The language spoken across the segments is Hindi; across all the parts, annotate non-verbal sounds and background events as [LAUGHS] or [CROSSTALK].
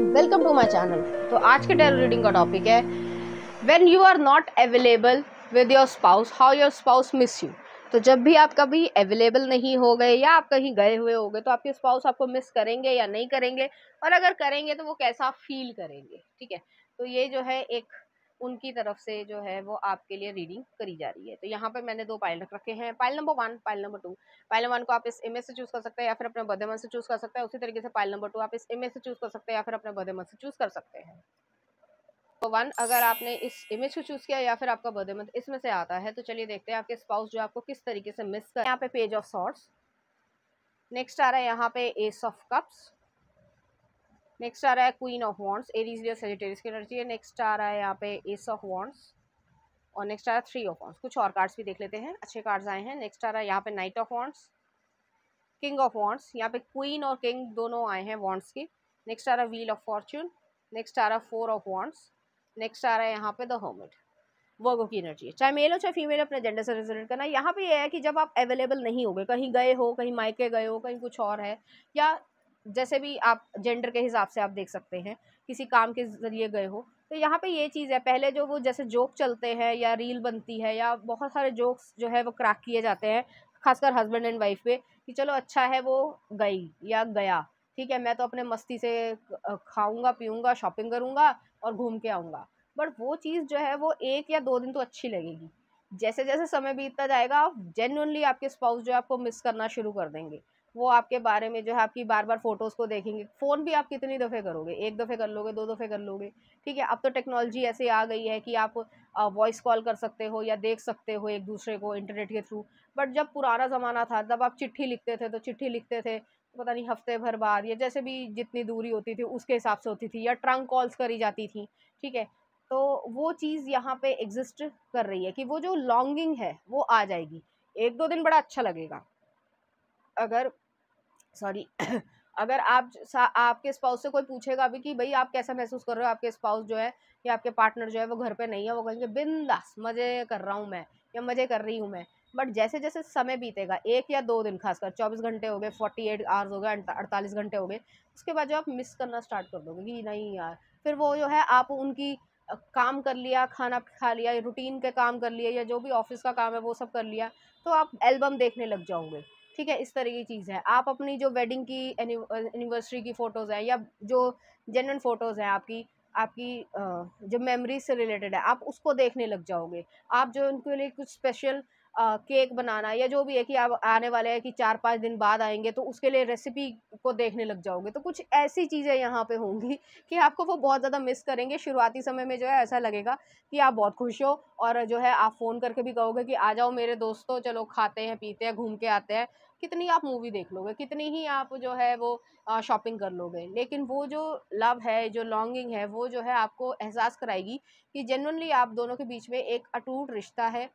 and welcome to my channel तो आज के टेरो रीडिंग का टॉपिक है when you are not available with your spouse how your spouse miss you तो जब भी आप कभी अवेलेबल नहीं हो गए या आप कहीं गए हुए हो गए तो आपके स्पाउस आपको मिस करेंगे या नहीं करेंगे और अगर करेंगे तो वो कैसा फील करेंगे ठीक है तो ये जो है एक उनकी तरफ से जो है वो आपके लिए रीडिंग करी जा रही है तो यहाँ पर मैंने दो पायल रख रखे हैं पायल नंबर वन पायल नंबर टू पायल नंबर वन को आप इस इमेज से चूज़ कर सकते हैं या फिर अपने बदे मन से चूज़ कर सकते हैं उसी तरीके से पायल नंबर टू आप इस इमेज से चूज़ कर सकते हैं या फिर अपने बदे मन से चूज़ कर सकते हैं तो वन अगर आपने इस इमेज को चूज़ किया या फिर आपका बर्थडे मंथ इसमें से आता है तो चलिए देखते हैं आपके स्पाउस जो आपको किस तरीके से मिस कर यहाँ पे पेज ऑफ सॉर्ट्स नेक्स्ट आ रहा है यहाँ पे एस ऑफ कप्स नेक्स्ट आ रहा है क्वीन ऑफ वॉन्ट्स एरीज या सेजिटेरियस की एनर्जी है नेक्स्ट आ रहा है यहाँ पे एस ऑफ वॉन्ट्स और नेक्स्ट आ रहा है थ्री ऑफ वॉन्ट्स कुछ और कार्ड्स भी देख लेते हैं अच्छे कार्ड्स आए हैं नेक्स्ट आ रहा है यहाँ पे knight of wands king of wands यहाँ पे क्वीन और किंग दोनों आए हैं वॉन्ट्स की नेक्स्ट आ रहा है व्हील ऑफ फॉर्चून नेक्स्ट आ रहा है फोर ऑफ वॉन्ट्स नेक्स्ट आ रहा है यहाँ पे द होमेड वर्गो की एनर्जी है चाहे मेल हो चाहे फीमेल अपने जेंडर से रिजल्ट करना यहाँ पे ये यह है कि जब आप अवेलेबल नहीं हो गए कहीं गए हो कहीं मायके गए हो कहीं कुछ और है या जैसे भी आप जेंडर के हिसाब से आप देख सकते हैं किसी काम के ज़रिए गए हो तो यहाँ पे ये चीज़ है पहले जो वो जैसे जोक चलते हैं या रील बनती है या बहुत सारे जोक्स जो है वो क्रैक किए जाते हैं खासकर हस्बैंड एंड वाइफ पे कि चलो अच्छा है वो गई या गया ठीक है मैं तो अपने मस्ती से खाऊंगा पीऊंगा शॉपिंग करूंगा और घूम के आऊँगा बट वो चीज़ जो है वो एक या दो दिन तो अच्छी लगेगी जैसे जैसे समय बीतता जाएगा आप जेन्यनली आपके स्पाउस जो है आपको मिस करना शुरू कर देंगे वो आपके बारे में जो है आपकी बार बार फोटोज़ को देखेंगे फ़ोन भी आप कितनी दफ़े करोगे एक दफ़े कर लोगे दो दफ़े कर लोगे ठीक है अब तो टेक्नोलॉजी ऐसे आ गई है कि आप वॉइस कॉल कर सकते हो या देख सकते हो एक दूसरे को इंटरनेट के थ्रू बट जब पुराना ज़माना था जब आप चिट्ठी लिखते थे तो चिट्ठी लिखते थे तो पता नहीं हफ्ते भर बाद या जैसे भी जितनी दूरी होती थी उसके हिसाब से होती थी या ट्रंक कॉल्स करी जाती थी ठीक है तो वो चीज़ यहाँ पे एग्जिस्ट कर रही है कि वो जो लॉन्गिंग है वो आ जाएगी एक दो दिन बड़ा अच्छा लगेगा अगर सॉरी अगर आप आपके स्पाउस से कोई पूछेगा भी कि भाई आप कैसा महसूस कर रहे हो आपके स्पाउस जो है या आपके पार्टनर जो है वो घर पे नहीं है वो कहेंगे बिंदास मज़े कर रहा हूँ मैं या मज़े कर रही हूँ मैं बट जैसे जैसे समय बीतेगा एक या दो दिन खासकर चौबीस घंटे हो गए फोर्टी एट आवर्स हो गए अड़तालीस घंटे हो गए उसके बाद जो आप मिस करना स्टार्ट कर दोगे कि नहीं यार फिर वो जो है आप उनकी काम कर लिया खाना खा लिया रूटीन के काम कर लिया या जो भी ऑफिस का काम है वो सब कर लिया तो आप एल्बम देखने लग जाओगे ठीक है इस तरह की चीज़ है आप अपनी जो वेडिंग की एनिवर्सरी की फ़ोटोज़ हैं या जो जनरल फ़ोटोज़ हैं आपकी आपकी जो मेमोरीज से रिलेटेड है आप उसको देखने लग जाओगे आप जो उनके लिए कुछ स्पेशल आ, केक बनाना या जो भी है कि आप आने वाले हैं कि चार पाँच दिन बाद आएंगे तो उसके लिए रेसिपी को देखने लग जाओगे तो कुछ ऐसी चीज़ें यहाँ पे होंगी [LAUGHS] कि आपको वो बहुत ज़्यादा मिस करेंगे शुरुआती समय में जो है ऐसा लगेगा कि आप बहुत खुश हो और जो है आप फ़ोन करके भी कहोगे कि आ जाओ मेरे दोस्तों चलो खाते हैं पीते हैं घूम के आते हैं कितनी आप मूवी देख लोगे कितनी ही आप जो है वो शॉपिंग कर लोगे लेकिन वो जो लव है जो लॉन्गिंग है वो जो है आपको एहसास कराएगी कि जेनवनली आप दोनों के बीच में एक अटूट रिश्ता है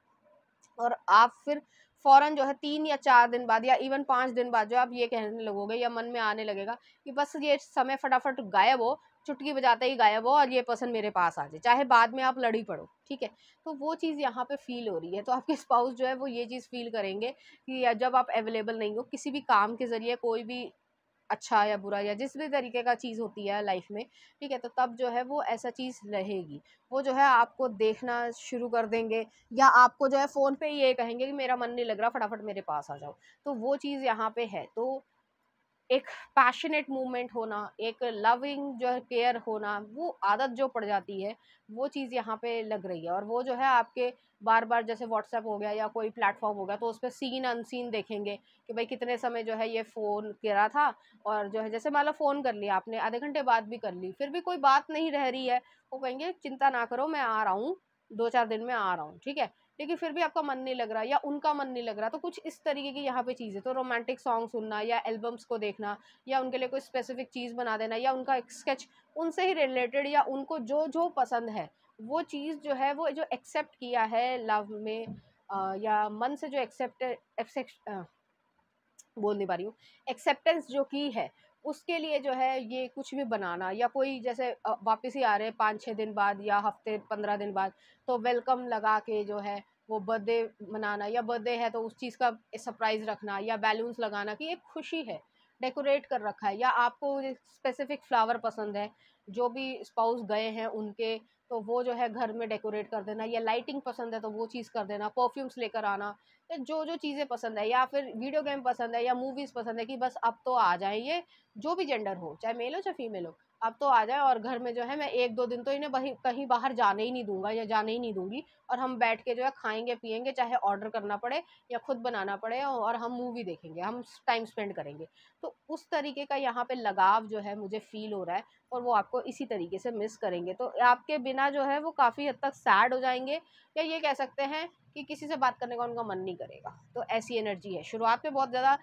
और आप फिर फ़ौरन जो है तीन या चार दिन बाद या इवन पाँच दिन बाद जो आप ये कहने लगोगे या मन में आने लगेगा कि बस ये समय फटाफट गायब हो चुटकी बजाते ही गायब हो और ये पर्सन मेरे पास आ जाए चाहे बाद में आप लड़ी पड़ो ठीक है तो वो चीज़ यहाँ पे फील हो रही है तो आपके स्पाउस जो है वो ये चीज़ फील करेंगे कि जब आप अवेलेबल नहीं हो किसी भी काम के ज़रिए कोई भी अच्छा या बुरा या जिस भी तरीके का चीज़ होती है लाइफ में ठीक है तो तब जो है वो ऐसा चीज़ रहेगी वो जो है आपको देखना शुरू कर देंगे या आपको जो है फ़ोन पे ये कहेंगे कि मेरा मन नहीं लग रहा फटाफट मेरे पास आ जाओ तो वो चीज़ यहाँ पे है तो एक पैशनेट मूवमेंट होना एक लविंग जो है केयर होना वो आदत जो पड़ जाती है वो चीज़ यहाँ पे लग रही है और वो जो है आपके बार बार जैसे व्हाट्सएप हो गया या कोई प्लेटफॉर्म हो गया तो उस पर सीन अनसीन देखेंगे कि भाई कितने समय जो है ये फ़ोन गिरा था और जो है जैसे मान लो फ़ोन कर लिया आपने आधे घंटे बाद भी कर ली फिर भी कोई बात नहीं रह रही है वो कहेंगे चिंता ना करो मैं आ रहा हूँ दो चार दिन में आ रहा हूँ ठीक है लेकिन फिर भी आपका मन नहीं लग रहा या उनका मन नहीं लग रहा तो कुछ इस तरीके की यहाँ पे चीज़ें तो रोमांटिक सॉन्ग सुनना या एल्बम्स को देखना या उनके लिए कोई स्पेसिफिक चीज़ बना देना या उनका एक स्केच उनसे ही रिलेटेड या उनको जो जो पसंद है वो चीज़ जो है वो जो एक्सेप्ट किया है लव में आ, या मन से जो एक्सेप्ट बोल नहीं पा रही हूँ एक्सेप्टेंस जो की है उसके लिए जो है ये कुछ भी बनाना या कोई जैसे वापस ही आ रहे हैं पाँच छः दिन बाद या हफ्ते पंद्रह दिन बाद तो वेलकम लगा के जो है वो बर्थडे मनाना या बर्थडे है तो उस चीज़ का सरप्राइज़ रखना या बैलून्स लगाना कि एक खुशी है डेकोरेट कर रखा है या आपको स्पेसिफिक फ्लावर पसंद है जो भी स्पाउस गए हैं उनके तो वो जो है घर में डेकोरेट कर देना या लाइटिंग पसंद है तो वो चीज़ कर देना परफ्यूम्स लेकर आना तो जो जो चीज़ें पसंद है या फिर वीडियो गेम पसंद है या मूवीज़ पसंद है कि बस अब तो आ जाए ये जो भी जेंडर हो चाहे मेल हो चाहे फीमेल हो अब तो आ जाए और घर में जो है मैं एक दो दिन तो इन्हें कहीं बाहर जाने ही नहीं दूंगा या जाने ही नहीं दूंगी और हम बैठ के जो है खाएंगे पियेंगे चाहे ऑर्डर करना पड़े या खुद बनाना पड़े और हम मूवी देखेंगे हम टाइम स्पेंड करेंगे तो उस तरीके का यहाँ पे लगाव जो है मुझे फील हो रहा है और वो आपको इसी तरीके से मिस करेंगे तो आपके बिना जो है वो काफ़ी हद तक सैड हो जाएंगे या ये कह सकते हैं कि किसी से बात करने का उनका मन नहीं करेगा तो ऐसी एनर्जी है शुरुआत में बहुत ज़्यादा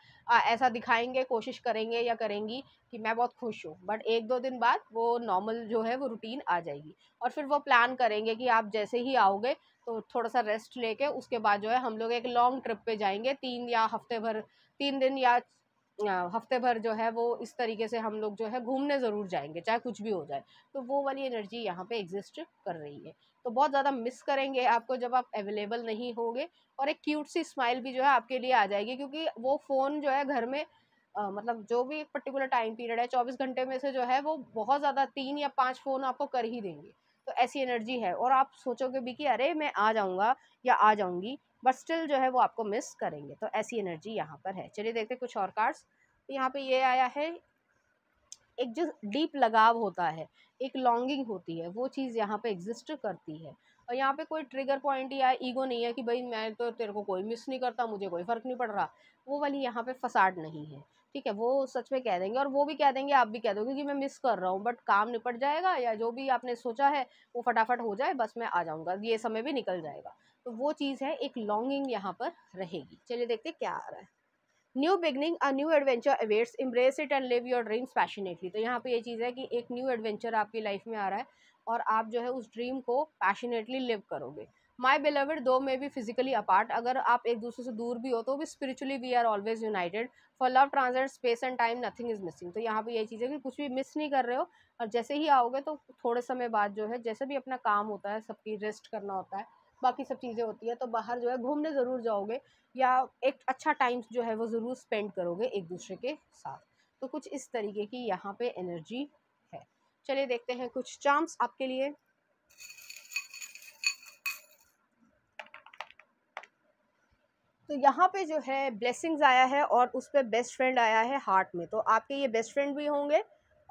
ऐसा दिखाएंगे कोशिश करेंगे या करेंगी कि मैं बहुत खुश हूँ बट एक दो दिन बाद वो नॉर्मल जो है वो रूटीन आ जाएगी और फिर वो प्लान करेंगे कि आप जैसे ही आओगे तो थोड़ा सा रेस्ट लेके उसके बाद जो है हम लोग एक लॉन्ग ट्रिप पे जाएंगे तीन या हफ्ते भर तीन दिन या हफ्ते भर जो है वो इस तरीके से हम लोग जो है घूमने ज़रूर जाएंगे चाहे कुछ भी हो जाए तो वो वाली एनर्जी यहाँ पे एग्जिस्ट कर रही है तो बहुत ज़्यादा मिस करेंगे आपको जब आप अवेलेबल नहीं होंगे और एक क्यूट सी स्माइल भी जो है आपके लिए आ जाएगी क्योंकि वो फ़ोन जो है घर में आ, मतलब जो भी एक पर्टिकुलर टाइम पीरियड है चौबीस घंटे में से जो है वो बहुत ज़्यादा तीन या पाँच फ़ोन आपको कर ही देंगे तो ऐसी एनर्जी है और आप सोचोगे भी कि अरे मैं आ जाऊँगा या आ जाऊँगी बट स्टिल जो है वो आपको मिस करेंगे तो ऐसी एनर्जी यहाँ पर है चलिए देखते कुछ और कार्ड्स यहाँ पे ये आया है एक जो डीप लगाव होता है एक लॉन्गिंग होती है वो चीज़ यहाँ पे एग्जिस्ट करती है और यहाँ पे कोई ट्रिगर पॉइंट या ईगो नहीं है कि भाई मैं तो तेरे को कोई मिस नहीं करता मुझे कोई फ़र्क नहीं पड़ रहा वो वाली यहाँ पे फसाड नहीं है ठीक है वो सच में कह देंगे और वो भी कह देंगे आप भी कह दोगे कि मैं मिस कर रहा हूँ बट काम निपट जाएगा या जो भी आपने सोचा है वो फटाफट हो जाए बस मैं आ जाऊँगा ये समय भी निकल जाएगा तो वो चीज़ है एक लॉन्गिंग यहाँ पर रहेगी चलिए देखते क्या आ रहा है new beginning a new adventure awaits embrace it and live your dreams passionately तो यहाँ पे ये चीज़ है कि एक न्यू एडवेंचर आपकी लाइफ में आ रहा है और आप जो है उस ड्रीम को पैशनेटली लिव करोगे माई बिलवड दो मे बी फिजिकली अपार्ट अगर आप एक दूसरे से दूर भी हो तो भी spiritually we are always united for love transcend space and time nothing is missing तो यहाँ पे ये चीज़ है कि कुछ भी मिस नहीं कर रहे हो और जैसे ही आओगे तो थोड़े समय बाद जो है जैसे भी अपना काम होता है सबकी रेस्ट करना होता है बाकी सब चीज़ें होती है तो बाहर जो है घूमने ज़रूर जाओगे या एक अच्छा टाइम जो है वो ज़रूर स्पेंड करोगे एक दूसरे के साथ तो कुछ इस तरीके की यहाँ पे एनर्जी है चलिए देखते हैं कुछ चांस आपके लिए तो यहाँ पे जो है ब्लेसिंग्स आया है और उस पर बेस्ट फ्रेंड आया है हार्ट में तो आपके ये बेस्ट फ्रेंड भी होंगे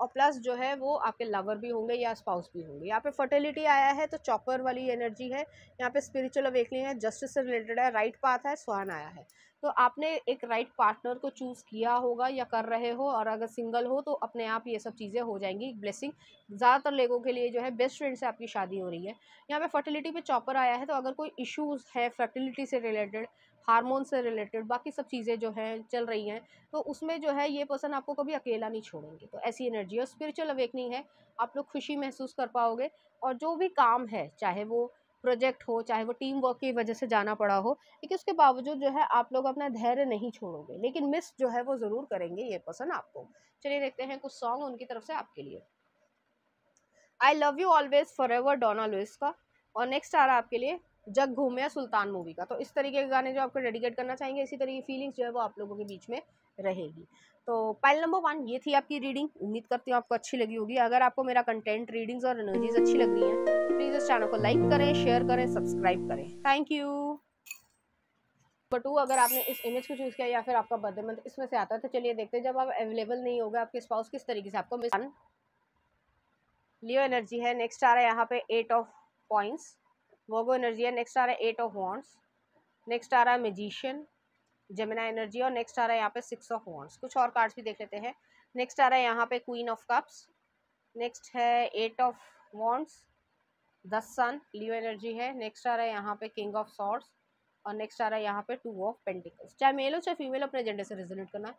और प्लस जो है वो आपके लवर भी होंगे या स्पाउस भी होंगे यहाँ पे फर्टिलिटी आया है तो चॉपर वाली एनर्जी है यहाँ पे स्पिरिचुअल अवेकनिंग है जस्टिस से रिलेटेड है राइट पाथ है स्वान आया है तो आपने एक राइट पार्टनर को चूज़ किया होगा या कर रहे हो और अगर सिंगल हो तो अपने आप ये सब चीज़ें हो जाएंगी ब्लेसिंग ज़्यादातर लोगों के लिए जो है बेस्ट फ्रेंड से आपकी शादी हो रही है यहाँ पे फर्टिलिटी पे चॉपर आया है तो अगर कोई इश्यूज़ है फर्टिलिटी से रिलेटेड हार्मोन से रिलेटेड बाकी सब चीज़ें जो हैं चल रही हैं तो उसमें जो है ये पर्सन आपको कभी अकेला नहीं छोड़ेंगे तो ऐसी एनर्जी और स्पिरिचुअल अवेकनिंग है आप लोग खुशी महसूस कर पाओगे और जो भी काम है चाहे वो प्रोजेक्ट हो चाहे वो टीम वर्क की वजह से जाना पड़ा हो लेकिन उसके बावजूद जो है आप लोग अपना धैर्य नहीं छोड़ोगे लेकिन मिस जो है वो ज़रूर करेंगे ये पर्सन आपको चलिए देखते हैं कुछ सॉन्ग उनकी तरफ से आपके लिए I love you always forever Donna Louise का और नेक्स्ट आ रहा है आपके लिए जग घूम या सुल्तान मूवी का तो इस तरीके के गाने जो आपको डेडिकेट करना चाहेंगे इसी तरीके फीलिंग्स जो है वो आप लोगों के बीच में रहेगी तो पाइल नंबर वन ये थी आपकी रीडिंग उम्मीद करती हूँ आपको अच्छी लगी होगी अगर आपको मेरा कंटेंट रीडिंग्स और एनर्जीज अच्छी लग रही है प्लीज़ इस चैनल को लाइक करें शेयर करें सब्सक्राइब करें थैंक यू नंबर टू अगर आपने इस इमेज को चूज़ किया या फिर आपका बर्थडे मंथ इसमें से आता है तो चलिए देखते हैं जब आप अवेलेबल नहीं होगा आपके स्पाउस किस तरीके से आपको मिस लियो एनर्जी है नेक्स्ट आ रहा है यहाँ पे eight of points Virgo energy है नेक्स्ट आ रहा है एट ऑफ वॉन्ट्स नेक्स्ट आ रहा है मेजिशियन जमिना एनर्जी और नेक्स्ट आ रहा है यहाँ पे सिक्स ऑफ वॉन्ट्स कुछ और कार्ड्स भी देख लेते हैं नेक्स्ट आ रहा है यहाँ पे क्वीन ऑफ कप्स नेक्स्ट है eight of wands the sun Leo energy है नेक्स्ट आ रहा है यहाँ पे किंग ऑफ सॉर्ट्स और नेक्स्ट आ रहा है यहाँ पे टू ऑफ पेंटिकल्स चाहे मेल हो चाहे फीमेल अपने जेंडर से रिजोल्यूट करना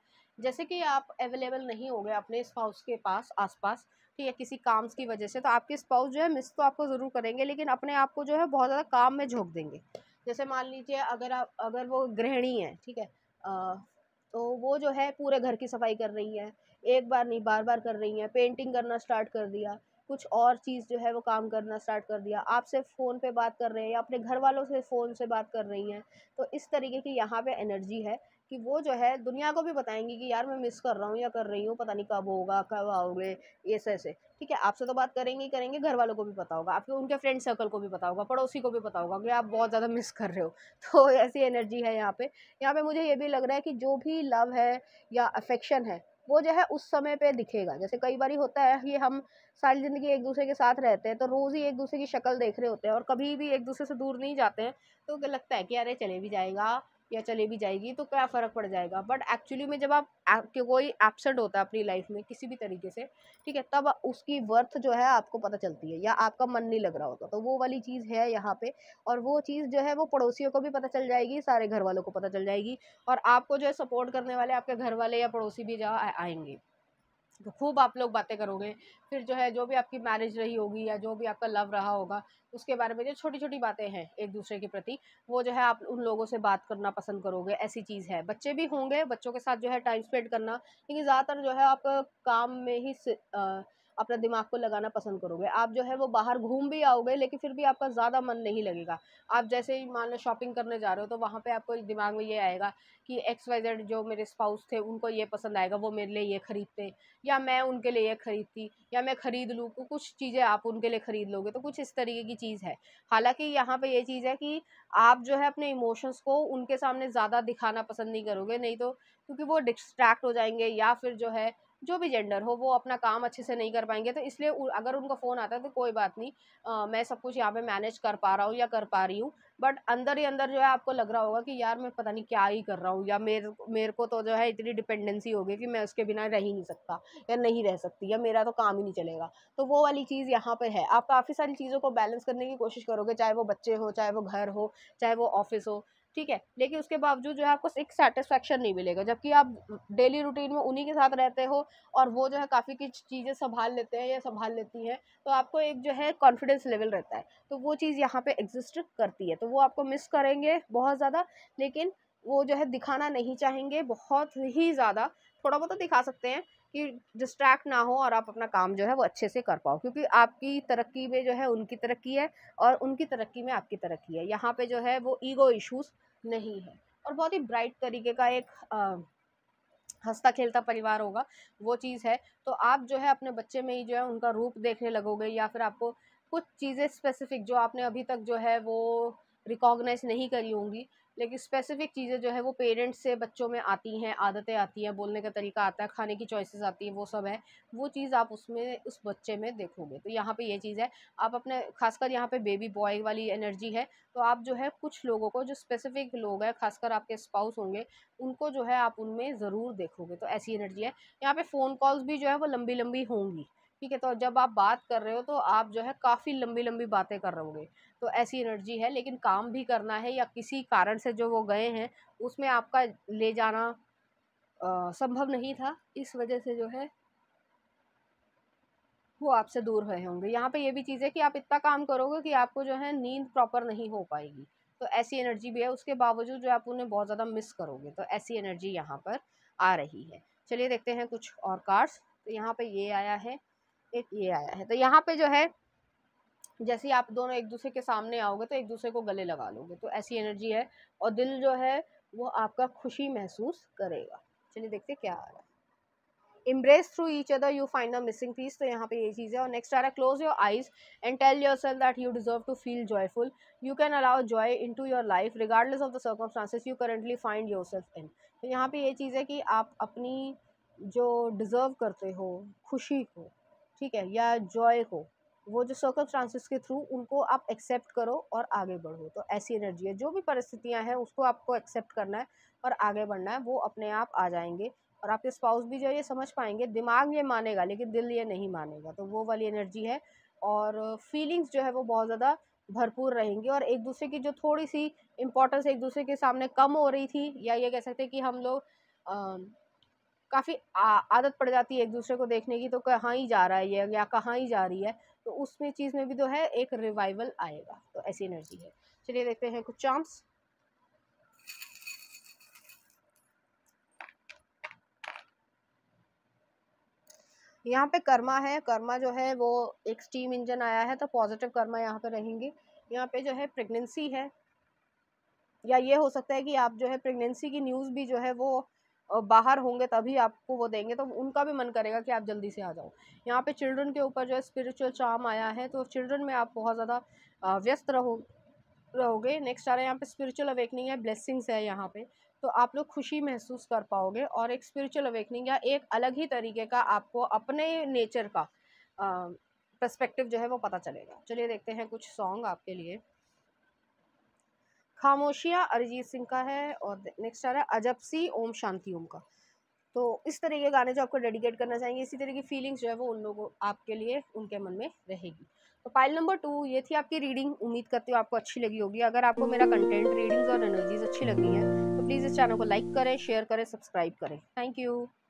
जैसे कि आप अवेलेबल नहीं हो गए अपने स्पाउस के पास आसपास ठीक है किसी काम की वजह से तो आपके स्पाउस जो है मिस तो आपको ज़रूर करेंगे लेकिन अपने आप को जो है बहुत ज़्यादा काम में झोंक देंगे जैसे मान लीजिए अगर आप अगर वो गृहिणी है ठीक है तो वो जो है पूरे घर की सफाई कर रही है एक बार नहीं बार बार कर रही है पेंटिंग करना स्टार्ट कर दिया कुछ और चीज़ जो है वो काम करना स्टार्ट कर दिया आप सिर्फ फ़ोन पे बात कर रहे हैं या अपने घर वालों से फ़ोन से बात कर रही हैं तो इस तरीके की यहाँ पे एनर्जी है कि वो जो है दुनिया को भी बताएंगी कि यार मैं मिस कर रहा हूँ या कर रही हूँ पता नहीं कब होगा कब आओगे ऐसे ऐसे ठीक है आपसे तो बात करेंगे ही करेंगे घर वालों को भी पता होगा आपके उनके फ्रेंड सर्कल को भी पता होगा पड़ोसी को भी पता होगा कि आप बहुत ज़्यादा मिस कर रहे हो [LAUGHS] तो ऐसी एनर्जी है यहाँ पे यहाँ पे मुझे ये भी लग रहा है कि जो भी लव है या अफेक्शन है वो जो है उस समय पे दिखेगा जैसे कई बार होता है कि हम सारी ज़िंदगी एक दूसरे के साथ रहते हैं तो रोज़ ही एक दूसरे की शक्ल देख रहे होते हैं और कभी भी एक दूसरे से दूर नहीं जाते हैं तो लगता है कि अरे चले भी जाएगा या चले भी जाएगी तो क्या फ़र्क पड़ जाएगा बट एक्चुअली में जब आप आपके कोई एबसेंट होता है अपनी लाइफ में किसी भी तरीके से ठीक है तब उसकी वर्थ जो है आपको पता चलती है या आपका मन नहीं लग रहा होता तो वो वाली चीज़ है यहाँ पे और वो चीज़ जो है वो पड़ोसियों को भी पता चल जाएगी सारे घर वालों को पता चल जाएगी और आपको जो है सपोर्ट करने वाले आपके घर वाले या पड़ोसी भी जहाँ आएंगे तो खूब आप लोग बातें करोगे फिर जो है जो भी आपकी मैरिज रही होगी या जो भी आपका लव रहा होगा उसके बारे में जो छोटी छोटी बातें हैं एक दूसरे के प्रति वो जो है आप उन लोगों से बात करना पसंद करोगे ऐसी चीज़ है बच्चे भी होंगे बच्चों के साथ जो है टाइम स्पेंड करना लेकिन ज़्यादातर जो है आप काम में ही अपना दिमाग को लगाना पसंद करोगे आप जो है वो बाहर घूम भी आओगे लेकिन फिर भी आपका ज़्यादा मन नहीं लगेगा आप जैसे ही मान लो शॉपिंग करने जा रहे हो तो वहाँ पर आपको दिमाग में ये आएगा कि एक्स वाई जेड जो मेरे स्पाउस थे उनको ये पसंद आएगा वो मेरे लिए ये ख़रीदते या मैं उनके लिए ये ख़रीदती या मैं ख़रीद लूँ तो कुछ चीज़ें आप उनके लिए ख़रीद लोगे तो कुछ इस तरीके की चीज़ है हालाँकि यहाँ पर ये चीज़ है कि आप जो है अपने इमोशंस को उनके सामने ज़्यादा दिखाना पसंद नहीं करोगे नहीं तो क्योंकि वो डिस्ट्रैक्ट हो जाएंगे या फिर जो है जो भी जेंडर हो वो अपना काम अच्छे से नहीं कर पाएंगे तो इसलिए अगर उनका फ़ोन आता है तो कोई बात नहीं आ, मैं सब कुछ यहाँ पे मैनेज कर पा रहा हूँ या कर पा रही हूँ बट अंदर ही अंदर जो है आपको लग रहा होगा कि यार मैं पता नहीं क्या ही कर रहा हूँ या मेरे मेरे को तो जो है इतनी डिपेंडेंसी होगी कि मैं उसके बिना रह ही नहीं सकता या नहीं रह सकती या मेरा तो काम ही नहीं चलेगा तो वो वाली चीज़ यहाँ पर है आप काफ़ी सारी चीज़ों को बैलेंस करने की कोशिश करोगे चाहे वो बच्चे हो चाहे वो घर हो चाहे वो ऑफिस हो ठीक है लेकिन उसके बावजूद जो है आपको एक सेटिस्फेक्शन नहीं मिलेगा जबकि आप डेली रूटीन में उन्हीं के साथ रहते हो और वो जो है काफ़ी कुछ चीज़ें संभाल लेते हैं या संभाल लेती हैं तो आपको एक जो है कॉन्फिडेंस लेवल रहता है तो वो चीज़ यहाँ पे एग्जिस्ट करती है तो वो आपको मिस करेंगे बहुत ज़्यादा लेकिन वो जो है दिखाना नहीं चाहेंगे बहुत ही ज़्यादा थोड़ा बहुत तो दिखा सकते हैं कि डिस्ट्रैक्ट ना हो और आप अपना काम जो है वो अच्छे से कर पाओ क्योंकि आपकी तरक्की में जो है उनकी तरक्की है और उनकी तरक्की में आपकी तरक्की है यहाँ पे जो है वो ईगो इश्यूज़ नहीं है और बहुत ही ब्राइट तरीके का एक आ, हंसता खेलता परिवार होगा वो चीज़ है तो आप जो है अपने बच्चे में ही जो है उनका रूप देखने लगोगे या फिर आपको कुछ चीज़ें स्पेसिफिक जो आपने अभी तक जो है वो रिकॉग्नाइज नहीं करी होंगी लेकिन स्पेसिफिक चीज़ें जो है वो पेरेंट्स से बच्चों में आती हैं आदतें आती हैं बोलने का तरीका आता है खाने की चॉइसेस आती हैं वो सब है वो चीज़ आप उसमें उस बच्चे में देखोगे तो यहाँ पे ये चीज़ है आप अपने खासकर यहाँ पे बेबी बॉय वाली एनर्जी है तो आप जो है कुछ लोगों को जो स्पेसिफिक लोग हैं खासकर आपके स्पाउस होंगे उनको जो है आप उनमें ज़रूर देखोगे तो ऐसी एनर्जी है यहाँ पर फ़ोन कॉल्स भी जो है वो लंबी लंबी होंगी ठीक है तो जब आप बात कर रहे हो तो आप जो है काफ़ी लंबी लंबी बातें कर रहोगे तो ऐसी एनर्जी है लेकिन काम भी करना है या किसी कारण से जो वो गए हैं उसमें आपका ले जाना आ, संभव नहीं था इस वजह से जो है वो आपसे दूर हुए होंगे यहाँ पे ये भी चीज़ है कि आप इतना काम करोगे कि आपको जो है नींद प्रॉपर नहीं हो पाएगी तो ऐसी एनर्जी भी है उसके बावजूद जो आप उन्हें बहुत ज़्यादा मिस करोगे तो ऐसी एनर्जी यहाँ पर आ रही है चलिए देखते हैं कुछ और कार्ड्स तो यहाँ पे ये आया है एक ये आया है तो यहाँ पे जो है जैसे ही आप दोनों एक दूसरे के सामने आओगे तो एक दूसरे को गले लगा लोगे तो ऐसी एनर्जी है और दिल जो है वो आपका खुशी महसूस करेगा चलिए देखते क्या आ रहा है embrace through each other you find the missing piece तो यहाँ पे ये चीज़ है और नेक्स्ट आ रहा है close your eyes and tell yourself that you deserve to feel joyful you can allow joy into your life regardless of the circumstances you currently find yourself in तो यहाँ पे ये चीज़ है कि आप अपनी जो डिज़र्व करते हो खुशी को ठीक है या जॉय को वो जो सर्कल चांसेस के थ्रू उनको आप एक्सेप्ट करो और आगे बढ़ो तो ऐसी एनर्जी है जो भी परिस्थितियाँ हैं उसको आपको एक्सेप्ट करना है और आगे बढ़ना है वो अपने आप आ जाएंगे और आपके स्पाउस भी जो ये समझ पाएंगे दिमाग ये मानेगा लेकिन दिल ये नहीं मानेगा तो वो वाली एनर्जी है और फीलिंग्स जो है वो बहुत ज़्यादा भरपूर रहेंगे और एक दूसरे की जो थोड़ी सी इम्पोर्टेंस एक दूसरे के सामने कम हो रही थी या ये कह सकते हैं कि हम लोग काफ़ी आदत पड़ जाती है एक दूसरे को देखने की तो कहाँ ही जा रहा है ये या कहाँ ही जा रही है तो उसमें चीज़ में भी जो तो है एक रिवाइवल आएगा तो ऐसी एनर्जी है चलिए देखते हैं कुछ चांस यहाँ पे कर्मा है कर्मा जो है वो एक स्टीम इंजन आया है तो पॉजिटिव कर्मा यहाँ पे रहेंगे यहाँ पे जो है प्रेगनेंसी है या ये हो सकता है कि आप जो है प्रेगनेंसी की न्यूज़ भी जो है वो बाहर होंगे तभी आपको वो देंगे तो उनका भी मन करेगा कि आप जल्दी से आ जाओ यहाँ पे चिल्ड्रन के ऊपर जो है स्पिरिचुअल चाम आया है तो चिल्ड्रन में आप बहुत ज़्यादा व्यस्त रहो रहोगे नेक्स्ट आ रहा है यहाँ पे स्पिरिचुअल अवेकनिंग है ब्लेसिंग्स है यहाँ पे तो आप लोग खुशी महसूस कर पाओगे और एक स्पिरिचुअल अवेकनिंग या एक अलग ही तरीके का आपको अपने नेचर का पर्सपेक्टिव जो है वो पता चलेगा चलिए देखते हैं कुछ सॉन्ग आपके लिए खामोशियाँ अरिजीत सिंह का है और नेक्स्ट आ रहा है अजब सी ओम शांति ओम का तो इस तरह के गाने जो आपको डेडिकेट करना चाहेंगे इसी तरह की फीलिंग्स जो है वो उन लोगों आपके लिए उनके मन में रहेगी तो फाइल नंबर टू ये थी आपकी रीडिंग उम्मीद करती हूँ आपको अच्छी लगी होगी अगर आपको मेरा कंटेंट रीडिंग्स और एनर्जीज अच्छी लगी हैं तो प्लीज़ इस चैनल को लाइक करें शेयर करें सब्सक्राइब करें थैंक यू